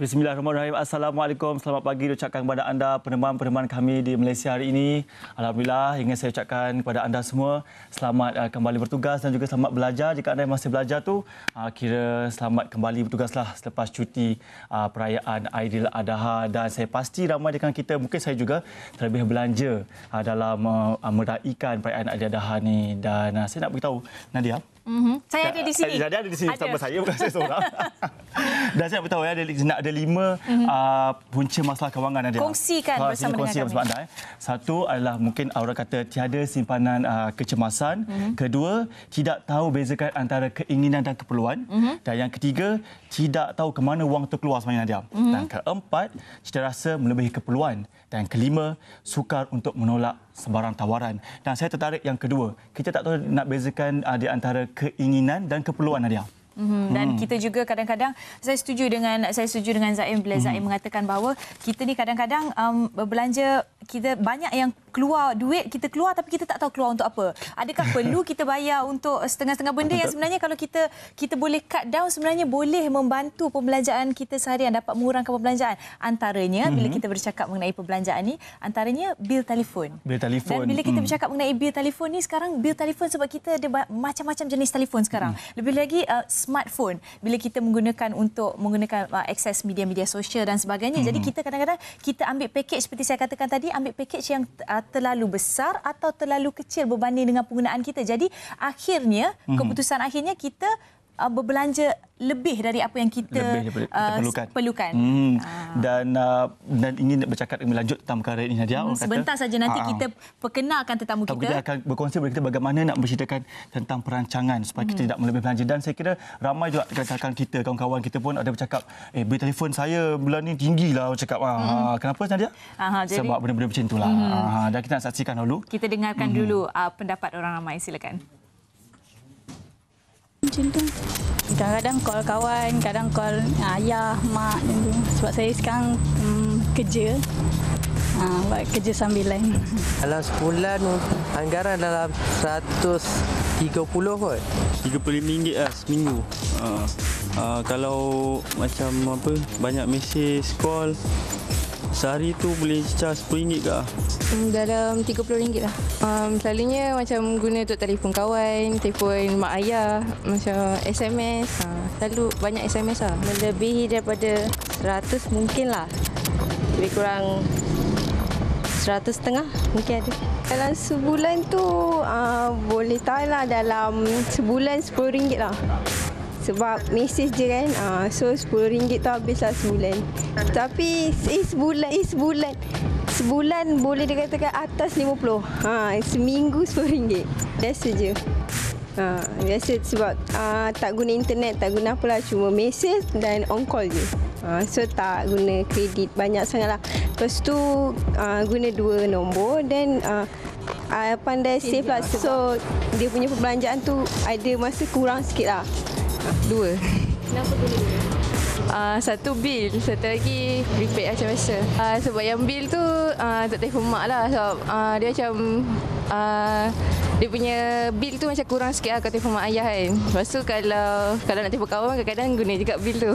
Bismillahirrahmanirrahim. Assalamualaikum. Selamat pagi Saya diucapkan kepada anda peneman-peneman kami di Malaysia hari ini. Alhamdulillah ingin saya ucapkan kepada anda semua selamat uh, kembali bertugas dan juga selamat belajar. Jika anda masih belajar tu uh, kira selamat kembali bertugaslah selepas cuti uh, perayaan Aidil Adha dan saya pasti ramai dengan kita mungkin saya juga terlebih belanja uh, dalam uh, meraihkan perayaan Aidil Adha ni dan saya nak beritahu Nadia Mm-hmm. Saya ada di sini. Saya ada di sini bersama saya bukan saya seorang. Dah saya beritahu ya, ada, lima mm-hmm. uh, punca masalah kewangan ada. Kongsikan bersama, bersama kongsi dengan kami. Anda, eh. Satu adalah mungkin Aura kata tiada simpanan uh, kecemasan. Mm-hmm. Kedua, tidak tahu bezakan antara keinginan dan keperluan. Mm-hmm. Dan yang ketiga, tidak tahu ke mana wang terkeluar sebenarnya Nadia. Mm-hmm. Dan keempat, cita rasa melebihi keperluan. Dan kelima, sukar untuk menolak sebarang tawaran. Dan saya tertarik yang kedua. Kita tak tahu nak bezakan uh, di antara keinginan dan keperluan Nadia. Mhm, dan hmm. kita juga kadang-kadang saya setuju dengan saya setuju dengan Zain bila Zaim hmm. mengatakan bahawa kita ni kadang-kadang um, berbelanja kita banyak yang keluar duit kita keluar tapi kita tak tahu keluar untuk apa. Adakah perlu kita bayar untuk setengah-setengah benda yang sebenarnya kalau kita kita boleh cut down sebenarnya boleh membantu pembelanjaan kita sehari seharian dapat mengurangkan pembelanjaan. Antaranya bila mhm. kita bercakap mengenai perbelanjaan ni antaranya bil telefon. Bil telefon. Dan bila kita hmm. bercakap mengenai bil telefon ni sekarang bil telefon sebab kita ada macam-macam jenis telefon sekarang. Hmm. Lebih lagi uh, smartphone bila kita menggunakan untuk menggunakan uh, akses media-media sosial dan sebagainya. Jadi hmm. kita kadang-kadang kita ambil package seperti saya katakan tadi ambil package yang uh, terlalu besar atau terlalu kecil berbanding dengan penggunaan kita. Jadi akhirnya, mm-hmm. keputusan akhirnya kita uh, berbelanja lebih dari apa yang kita, lebih kita uh, perlukan. perlukan. Hmm. Ah. Dan uh, dan ingin bercakap lebih lanjut tentang perkara ini Nadia. Hmm. Sebentar saja nanti Aa. Ah, ah. kita perkenalkan tetamu kita. Kita akan berkongsi dengan kita bagaimana nak menceritakan tentang perancangan supaya hmm. kita tidak melebih belanja. Dan saya kira ramai juga rakan-rakan kita, kawan-kawan kita pun ada bercakap, eh beli telefon saya bulan ini tinggi lah. Cakap, ah, hmm. kenapa Nadia? Aha, jadi... Sebab benda-benda macam itulah. Hmm. Aha. Dan kita nak saksikan dulu. Kita dengarkan hmm. dulu uh, pendapat orang ramai. Silakan. Silakan macam tu. Kadang-kadang call kawan, kadang call ah, ayah, mak dan tu. Sebab saya sekarang um, kerja. Ha, buat kerja sambilan. Dalam sebulan anggaran dalam 130 kot. RM35 lah seminggu. Uh, uh, kalau macam apa banyak mesej, call, Sehari tu boleh charge RM10 ke? Hmm, dalam RM30 lah. Um, selalunya macam guna untuk telefon kawan, telefon mak ayah, macam SMS. Ha, selalu banyak SMS lah. Melebihi daripada 100 mungkin lah. Lebih kurang 100 setengah mungkin ada. Dalam sebulan tu uh, boleh tahan lah dalam sebulan RM10 lah sebab mesej je kan. Uh, so RM10 tu habislah sebulan. Tapi eh sebulan, eh sebulan. Sebulan boleh dikatakan atas RM50. Ha, seminggu RM10. Biasa je. Ha, biasa sebab uh, tak guna internet, tak guna apa lah. Cuma mesej dan on call je. Ha, so tak guna kredit banyak sangat lah. Lepas tu uh, guna dua nombor dan uh, I pandai save lah. lah. So, dia punya perbelanjaan tu ada masa kurang sikit lah. Dua. Kenapa dua? Uh, satu bil, satu lagi repeat macam biasa. Uh, sebab yang bil tu uh, tak telefon mak lah sebab uh, dia macam uh, dia punya bil tu macam kurang sikit lah kalau telefon mak ayah kan. Lepas tu kalau, kalau nak telefon kawan kadang-kadang guna juga bil tu.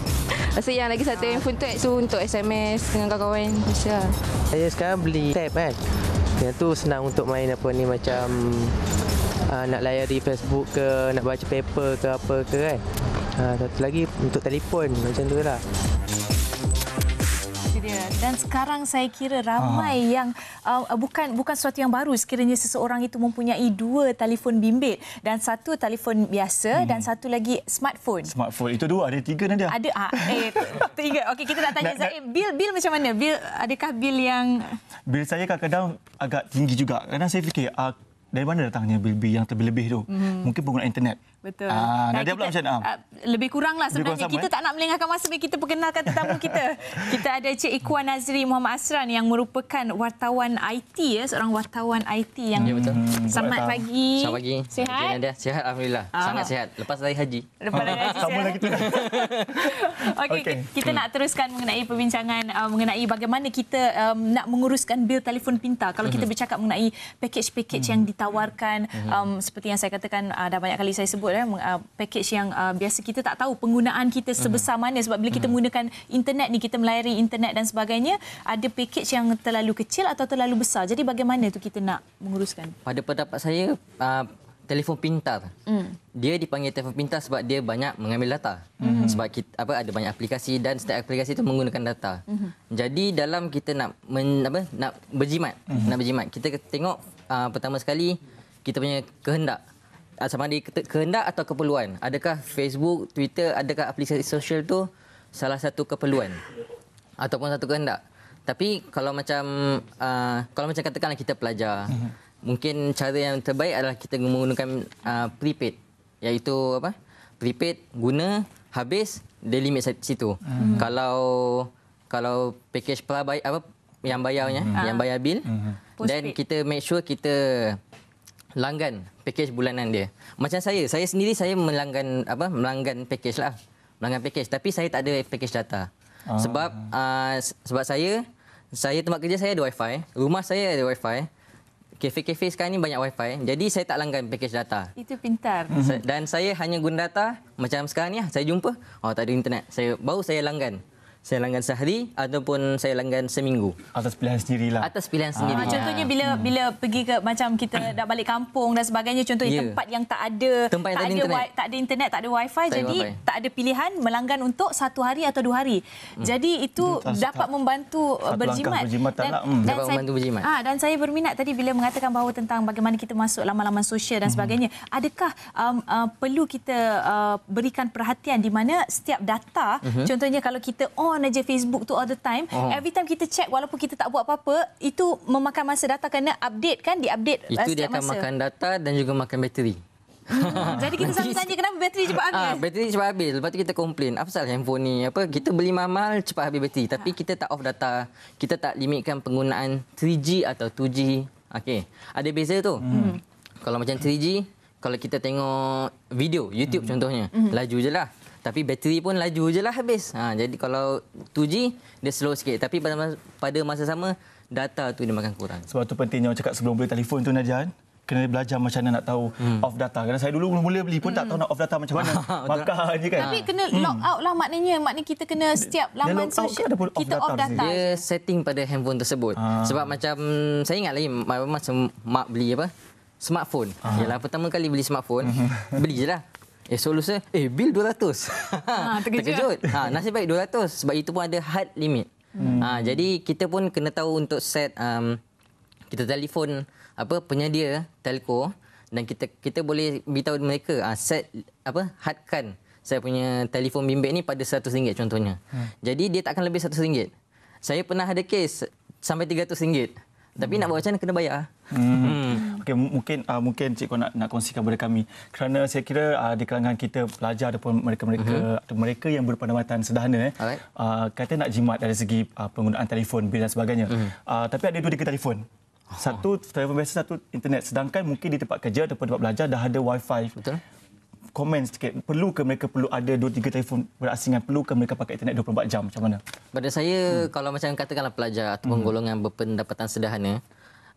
Lepas yang lagi satu handphone tu tu untuk SMS dengan kawan-kawan. Biasa lah. Saya sekarang beli tab kan. Yang tu senang untuk main apa ni macam uh, nak di Facebook ke nak baca paper ke apa ke kan uh, satu lagi untuk telefon macam tu lah dan sekarang saya kira ramai Aha. yang uh, bukan bukan sesuatu yang baru sekiranya seseorang itu mempunyai dua telefon bimbit dan satu telefon biasa hmm. dan satu lagi smartphone. Smartphone itu dua ada tiga Nadia. Ada ah eh tiga. Okey kita nak tanya Zaid bil bil macam mana? Bil adakah bil yang Bil saya kadang-kadang agak tinggi juga. Kadang saya fikir uh, dari mana datangnya bil-bil yang terlebih-lebih tu? Mm-hmm. Mungkin pengguna internet. Betul. Ah, nah, dia belum pula macam nak. Ah. Ah, lebih kuranglah lah sebenarnya. Kurang kita eh? tak nak melengahkan masa bila kita perkenalkan tetamu kita. kita ada Cik Ikhwan Nazri Muhammad Asran yang merupakan wartawan IT. Ya, seorang wartawan IT yang ya, hmm, betul. selamat Buat pagi. Selamat pagi. Sihat? Anda. Sihat Alhamdulillah. Ah. Sangat sihat. Lepas dari haji. Lepas dari haji. sama lah kita. Okey, okay. kita hmm. nak teruskan mengenai perbincangan uh, mengenai bagaimana kita um, nak menguruskan bil telefon pintar. Kalau kita hmm. bercakap mengenai package-package hmm. yang ditawarkan hmm. um, seperti yang saya katakan uh, dah banyak kali saya sebut sebut eh uh, package yang uh, biasa kita tak tahu penggunaan kita mhm. sebesar hmm. mana sebab bila kita hmm. menggunakan internet ni kita melayari internet dan sebagainya ada package yang terlalu kecil atau terlalu besar jadi bagaimana tu kita nak menguruskan pada pendapat saya uh, telefon pintar. Mm. Dia dipanggil telefon pintar sebab dia banyak mengambil data. Mm. Sebab kita, apa ada banyak aplikasi dan setiap aplikasi itu menggunakan data. Mm. Jadi dalam kita nak men, apa nak berjimat, mm. nak berjimat. Kita tengok uh, pertama sekali kita punya kehendak. Mm. Ah, sama ada kehendak atau keperluan. Adakah Facebook, Twitter, adakah aplikasi sosial tu salah satu keperluan ataupun satu kehendak. Tapi kalau macam uh, kalau macam katakanlah kita pelajar, mhm. mungkin cara yang terbaik adalah kita menggunakan uh, prepaid iaitu apa? Prepaid guna habis dia limit situ. Mm-hmm. Kalau kalau package pelabai apa yang bayarnya, mm-hmm. yang bayar bil, mm-hmm. then kita make sure kita langgan package bulanan dia. Macam saya, saya sendiri saya melanggan apa? Melanggan package lah. Melanggan package tapi saya tak ada package data. Ah. Sebab uh, sebab saya saya tempat kerja saya ada wifi, rumah saya ada wifi. Kafe-kafe sekarang ni banyak wifi. Jadi saya tak langgan package data. Itu pintar. Dan saya hanya guna data macam sekarang ni lah, saya jumpa oh tak ada internet. Saya baru saya langgan saya langgan sehari ataupun saya langgan seminggu atas pilihan sendirilah atas pilihan sendiri ah. contohnya bila hmm. bila pergi ke macam kita dah balik kampung dan sebagainya contohnya yeah. tempat yang tak ada tempat tak ada internet. Wi- tak ada internet tak ada wifi tak jadi wifi. tak ada pilihan melanggan untuk satu hari atau dua hari hmm. jadi itu hmm. dapat membantu uh, satu berjimat, berjimat dan, lah. hmm. dan dapat membantu berjimat ah dan saya berminat tadi bila mengatakan bahawa tentang bagaimana kita masuk laman-laman sosial dan hmm. sebagainya hmm. adakah um, uh, perlu kita uh, berikan perhatian di mana setiap data hmm. contohnya kalau kita on on aja Facebook tu all the time. Oh. Every time kita check walaupun kita tak buat apa-apa, itu memakan masa data kena update kan, diupdate. masa. Uh, itu dia akan masa. makan data dan juga makan bateri. Hmm, jadi kita sama tanya kenapa bateri cepat ah, habis? Ah, bateri cepat habis. Lepas tu kita komplain. Apa salah handphone ni? Apa kita beli mamal cepat habis bateri tapi kita tak off data. Kita tak limitkan penggunaan 3G atau 2G. Okey. Ada beza tu. Hmm. Kalau macam 3G, kalau kita tengok video YouTube hmm. contohnya, hmm. laju je lah tapi bateri pun laju je lah habis. Ha, jadi kalau 2G, dia slow sikit. Tapi pada, pada masa sama, data tu dia makan kurang. Sebab tu pentingnya awak cakap sebelum beli telefon tu Najan, kena belajar macam mana nak tahu hmm. off data. Kerana saya dulu mula-mula beli pun hmm. tak tahu hmm. nak off data macam mana. Maka je kan. Tapi kena hmm. log out lah maknanya. Maknanya kita kena setiap laman dia sosial off kita off data. Dia setting pada handphone tersebut. Ha. Sebab macam saya ingat lagi masa mak beli apa? Smartphone. Ha. Ah. Yalah pertama kali beli smartphone, beli je lah. Eh, so eh bil 200. Ha, terkejut. terkejut. Ha, nasib baik 200 sebab itu pun ada hard limit. Hmm. Ha, jadi kita pun kena tahu untuk set um, kita telefon apa penyedia telco dan kita kita boleh beritahu mereka uh, set apa hardkan saya punya telefon bimbit ni pada RM100 contohnya. Hmm. Jadi dia takkan lebih RM100. Saya pernah ada case sampai RM300. Tapi hmm. nak buat macam mana kena bayar. Hmm. hmm. Okay, mungkin uh, mungkin cikgu nak nak kongsikan kepada kami. Kerana saya kira uh, di kalangan kita pelajar ataupun mereka-mereka uh-huh. atau mereka yang berpendapatan sederhana eh right. uh, ah, kata nak jimat dari segi uh, penggunaan telefon bil dan sebagainya. Uh-huh. Uh, tapi ada dua tiga telefon. Oh. Satu telefon biasa, satu internet. Sedangkan mungkin di tempat kerja ataupun tempat belajar dah ada wifi. Betul komen sikit. Perlu ke mereka perlu ada 2 3 telefon berasingan? Perlu ke mereka pakai internet 24 jam macam mana? Pada saya hmm. kalau macam katakanlah pelajar atau hmm. golongan berpendapatan sederhana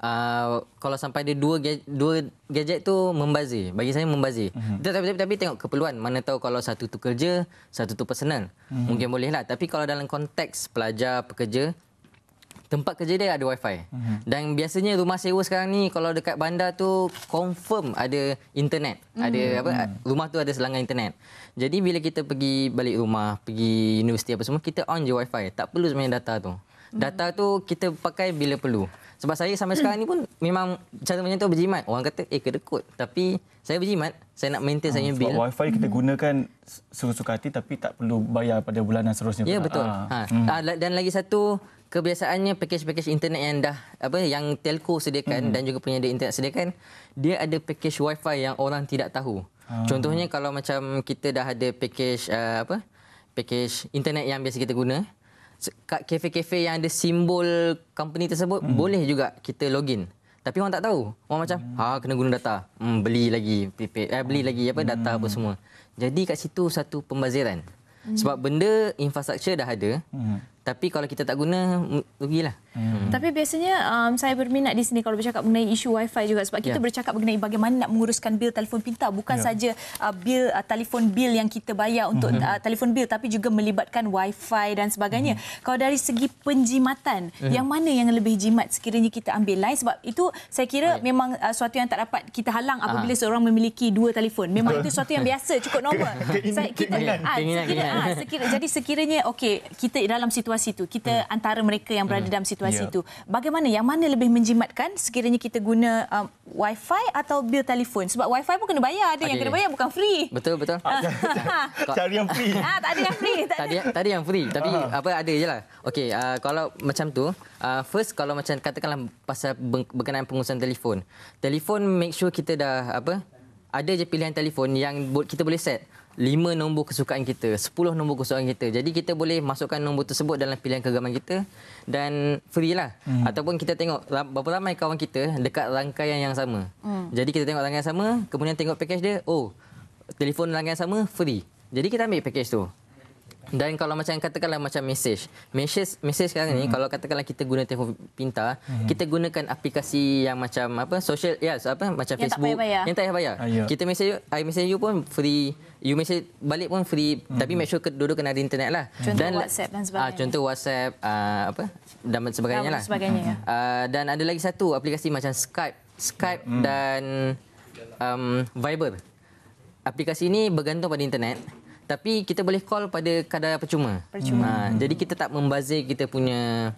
Uh, kalau sampai ada dua, dua gadget tu membazir bagi saya membazir mm-hmm. tapi, tapi, tapi tengok keperluan mana tahu kalau satu tu kerja satu tu personal mm-hmm. mungkin bolehlah. tapi kalau dalam konteks pelajar pekerja tempat kerja dia ada wifi. Uh-huh. Dan biasanya rumah sewa sekarang ni kalau dekat bandar tu confirm ada internet. Uh-huh. Ada apa uh-huh. rumah tu ada selangan internet. Jadi bila kita pergi balik rumah, pergi universiti apa semua kita on je wifi. Tak perlu sebenarnya data tu. Mhm. Data tu kita pakai bila perlu. Sebab saya sampai sekarang ni pun memang cara macam tu berjimat. Orang kata eh kedekut tapi saya berjimat. Saya nak maintain ha, saya bil. Wifi kita gunakan suka-suka hati tapi tak perlu bayar pada bulanan seterusnya. Ya betul. Ah. Ha. Ha. Ha. Ha. Dan lagi satu kebiasaannya package-package internet yang dah apa yang telco sediakan hmm. dan juga punya penyedia internet sediakan dia ada package wifi yang orang tidak tahu. Hmm. Contohnya kalau macam kita dah ada package uh, apa package internet yang biasa kita guna kat kafe-kafe yang ada simbol company tersebut hmm. boleh juga kita login. Tapi orang tak tahu. Orang macam hmm. ha kena guna data. Hmm, beli lagi PP, eh, beli lagi apa data apa hmm. semua. Jadi kat situ satu pembaziran. Hmm. Sebab benda infrastruktur dah ada. Hmm. Tapi kalau kita tak guna, rugilah. Hmm. Tapi biasanya um, saya berminat di sini kalau bercakap mengenai isu Wi-Fi juga sebab kita yeah. bercakap mengenai bagaimana nak menguruskan bil telefon pintar bukan yeah. saja uh, bil uh, telefon bil yang kita bayar untuk mm-hmm. uh, telefon bil tapi juga melibatkan Wi-Fi dan sebagainya. Mm-hmm. Kalau dari segi penjimatan, mm-hmm. yang mana yang lebih jimat sekiranya kita ambil line sebab itu saya kira Baik. memang uh, suatu yang tak dapat kita halang ah. apabila uh seorang memiliki dua telefon. Memang itu suatu yang biasa cukup normal. Saya kita ah, ah, jadi sekiranya okay kita dalam situasi situasi itu. Kita hmm. antara mereka yang berada hmm. dalam situasi ya. itu. Bagaimana? Yang mana lebih menjimatkan sekiranya kita guna um, Wi-Fi atau bil telefon? Sebab Wi-Fi pun kena bayar. Ada, ada yang kena bayar bukan free. Betul, betul. Ah. Cari yang free. ah, tak ada yang free. Tak ada. tadi, tadi yang free. Tapi uh-huh. apa ada je lah. Okey, uh, kalau macam tu, uh, first kalau macam katakanlah pasal berkenaan pengurusan telefon. Telefon make sure kita dah apa? Ada je pilihan telefon yang kita boleh set lima nombor kesukaan kita, sepuluh nombor kesukaan kita. Jadi kita boleh masukkan nombor tersebut dalam pilihan kegemaran kita dan free lah. Hmm. Ataupun kita tengok berapa ramai kawan kita dekat rangkaian yang sama. Hmm. Jadi kita tengok rangkaian sama, kemudian tengok package dia, oh, telefon rangkaian sama, free. Jadi kita ambil package tu. Dan kalau macam katakanlah macam message. Message message sekarang hmm. ni kalau katakanlah kita guna telefon pintar, hmm. kita gunakan aplikasi yang macam apa social ya yes, apa macam yang Facebook tak payah bayar. yang tak payah bayar. Ah, ya. Kita message I message you pun free you mesti balik pun free hmm tapi make sure kedua-dua kena ada internet lah contoh dan WhatsApp dan sebagainya uh, contoh WhatsApp uh, apa dan sebagainya lah sebagainya mm-hmm. uh, dan ada lagi satu aplikasi macam Skype Skype hmm dan um, Viber aplikasi ini bergantung pada internet tapi kita boleh call pada kadar percuma percuma hmm uh, jadi kita tak membazir kita punya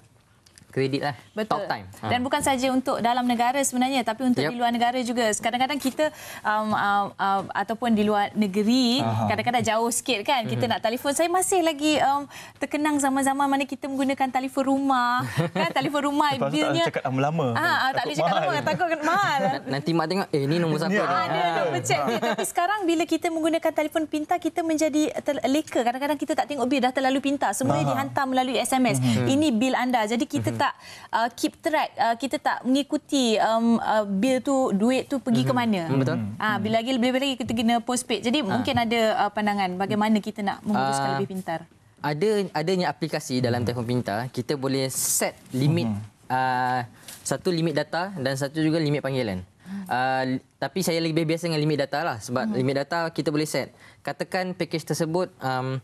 kredit lah. Betul. Talk time. Ha. Dan ha. bukan saja untuk dalam negara sebenarnya tapi untuk yep. di luar negara juga. Kadang-kadang kita um, uh, uh, ataupun di luar negeri kadang-kadang jauh sikit kan kita mm-hmm. nak telefon. Saya masih lagi um, terkenang zaman-zaman mana kita menggunakan telefon rumah. kan telefon rumah Lepas bilnya. Tak cakap lama. Ha, ha, tak boleh cakap lama. Takut kena mahal. Nanti mak tengok eh ni nombor satu. Ah, ada, ada ha. pecek. Tapi sekarang bila kita menggunakan telefon pintar kita menjadi ter- leka. Kadang-kadang kita tak tengok bil dah terlalu pintar. Semua dihantar melalui SMS. Mm-hmm. Ini bil anda. Jadi kita mm-hmm tak uh, keep track uh, kita tak mengikuti um, uh, bil tu duit tu pergi mm-hmm. ke hmm. mana hmm, betul mm-hmm. ah hmm. bila lagi lebih lagi kita kena postpaid jadi ha. mungkin ada uh, pandangan bagaimana kita nak memutuskan uh, ah, lebih pintar ada adanya aplikasi dalam mm-hmm. telefon pintar kita boleh set limit mm-hmm. uh, satu limit data dan satu juga limit panggilan. Uh, tapi saya lebih biasa dengan limit data lah sebab hmm limit data kita boleh set. Katakan package tersebut um,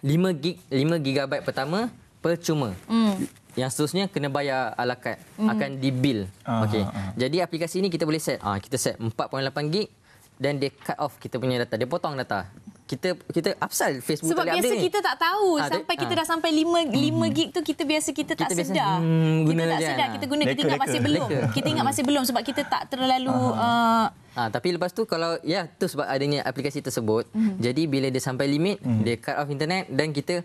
5 gig 5 gigabyte pertama percuma. Mm yang seterusnya kena bayar ala kad mm. akan dibil. Ah, Okey. Ah, ah. Jadi aplikasi ini kita boleh set. Ah kita set 4.8 gig dan dia cut off kita punya data. Dia potong data. Kita kita apsal Facebook Sebab biasa kita tak tahu ha, sampai ha. kita dah sampai 5 mm. 5 gig tu kita biasa kita, kita tak biasa, sedar. Hmm, kita tak sedar kita guna kita ingat masih belum. Kita ingat masih belum sebab kita tak terlalu uh-huh. uh, Ha, tapi lepas tu kalau ya tu sebab adanya aplikasi tersebut mm-hmm. jadi bila dia sampai limit mm-hmm. dia cut off internet dan kita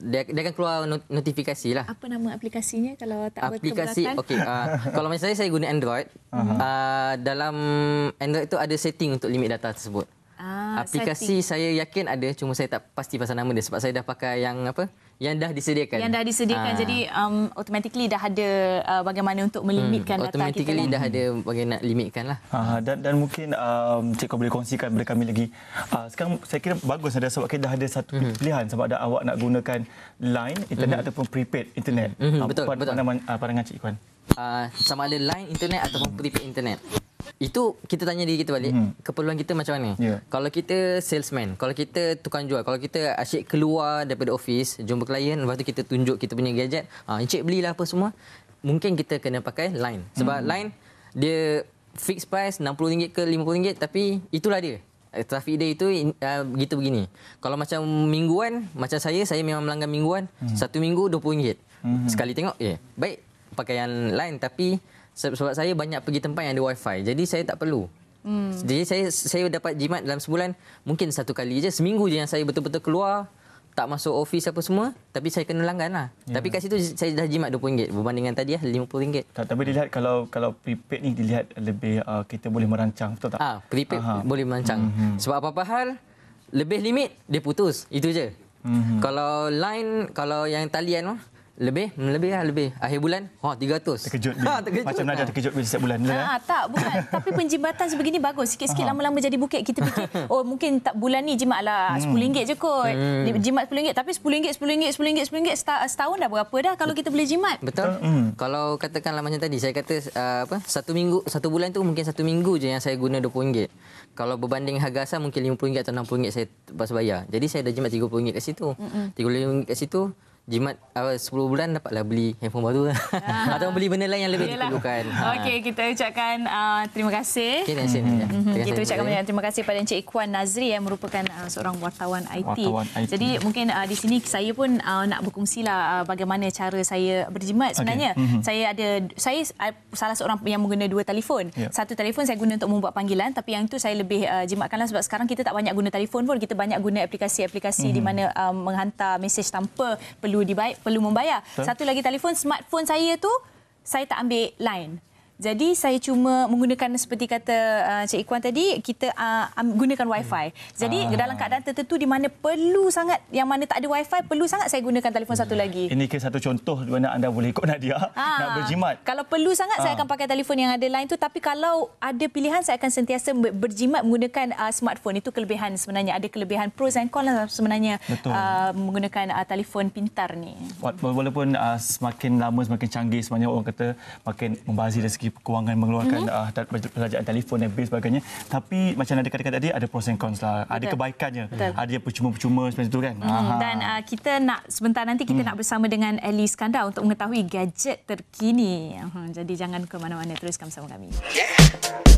dia, dia akan keluar notifikasi lah. Apa nama aplikasinya kalau tak aplikasi, berkeberatan? Okay, uh, ah, kalau misalnya saya guna Android, uh-huh. uh, dalam Android itu ada setting untuk limit data tersebut. Ah, aplikasi setting. saya yakin ada, cuma saya tak pasti pasal nama dia sebab saya dah pakai yang apa? yang dah disediakan. Yang dah disediakan. Ha. Jadi um, automatically dah ada uh, bagaimana untuk melimitkan hmm. data kita. Automatically kan? dah ada bagaimana nak limitkan lah. Ha, dan, dan mungkin um, Cikgu boleh kongsikan kepada kami lagi. Uh, sekarang saya kira bagus ada sebab kita dah ada satu hmm. pilihan sama ada awak nak gunakan line internet hmm. ataupun prepaid internet. Hmm. Hmm. Uh, betul, pan, betul. Pandangan, uh, pandangan Cikgu Kwan. Uh, sama ada line internet ataupun prepaid internet itu kita tanya diri kita balik hmm. keperluan kita macam mana yeah. kalau kita salesman kalau kita tukang jual kalau kita asyik keluar daripada office jumpa klien lepas tu kita tunjuk kita punya gadget ah ha, encik belilah apa semua mungkin kita kena pakai line sebab hmm. line dia fixed price RM60 ke RM50 tapi itulah dia eh, Trafik dia itu uh, ah, gitu begini kalau macam mingguan macam saya saya memang melanggan mingguan hmm. satu minggu RM20 hmm. sekali tengok ya yeah. baik Pakaian yang line tapi sebab, sebab saya banyak pergi tempat yang ada wifi jadi saya tak perlu hmm. jadi saya saya dapat jimat dalam sebulan mungkin satu kali je seminggu je yang saya betul-betul keluar tak masuk office apa semua tapi saya kena langgan lah yeah. tapi kat situ saya dah jimat RM20 Berbandingan tadi lah RM50 tak, tapi dilihat kalau kalau prepaid ni dilihat lebih uh, kita boleh merancang betul tak? Ah, ha, prepaid Aha. boleh merancang mm-hmm. sebab apa-apa hal lebih limit dia putus itu je mm-hmm. kalau line kalau yang talian tu lebih? Hmm, lebih lah, lebih. Akhir bulan, oh, ha, 300. Terkejut. Ha, terkejut. Macam mana ha. terkejut bila setiap bulan. Ha, lah. tak, bukan. Tapi penjimbatan sebegini bagus. Sikit-sikit Aha. lama-lama jadi bukit. Kita fikir, oh mungkin tak bulan ni jimat lah RM10 hmm. je kot. Hmm. Jimat RM10. Tapi RM10, RM10, RM10, RM10. Setahun dah berapa dah kalau kita boleh jimat. Betul. Hmm. Kalau katakanlah macam tadi, saya kata uh, apa satu minggu, satu bulan tu mungkin satu minggu je yang saya guna RM20. Kalau berbanding harga asal mungkin RM50 atau RM60 saya bayar. Jadi saya dah jimat RM30 kat situ. RM30 kat situ jimat uh, 10 bulan dapatlah beli handphone baru ah. atau beli benda lain yang lebih Yalah. diperlukan. Okey, kita ucapkan uh, terima kasih. Okay, mm-hmm. terima kasih. Mm-hmm. Kita ucapkan banyak ya. terima kasih pada Encik Ikhwan Nazri yang merupakan uh, seorang wartawan IT. wartawan IT. Jadi mungkin uh, di sini saya pun uh, nak berkongsilah uh, bagaimana cara saya berjimat sebenarnya. Okay. Mm-hmm. Saya ada saya uh, salah seorang yang mengguna dua telefon. Yeah. Satu telefon saya guna untuk membuat panggilan tapi yang itu saya lebih uh, jimatkanlah sebab sekarang kita tak banyak guna telefon pun kita banyak guna aplikasi-aplikasi mm-hmm. di mana uh, menghantar mesej tanpa perlu perlu dibayar, perlu membayar. Huh? Satu lagi telefon, smartphone saya tu saya tak ambil line. Jadi saya cuma menggunakan seperti kata uh, Cik Ikwan tadi, kita uh, gunakan Wi-Fi. Jadi ah. dalam keadaan tertentu di mana perlu sangat, yang mana tak ada Wi-Fi, perlu sangat saya gunakan telefon satu hmm. lagi. Ini ke satu contoh di mana anda boleh ikut Nadia ah. nak berjimat. Kalau perlu sangat ah. saya akan pakai telefon yang ada lain tu. Tapi kalau ada pilihan saya akan sentiasa berjimat menggunakan uh, smartphone. Itu kelebihan sebenarnya. Ada kelebihan pros and cons lah sebenarnya uh, menggunakan uh, telefon pintar ni. Walaupun uh, semakin lama semakin canggih sebenarnya orang kata makin membazir dari segi kewangan mengeluarkan mm-hmm. uh, ah, pelajaran telefon dan bil sebagainya tapi macam ada kata-kata tadi ada pros and cons lah Betul. ada kebaikannya Betul. ada yang percuma-percuma seperti itu kan mm-hmm. dan uh, kita nak sebentar nanti kita mm. nak bersama dengan Ali Skandar untuk mengetahui gadget terkini uh-huh. jadi jangan ke mana-mana teruskan bersama kami yeah.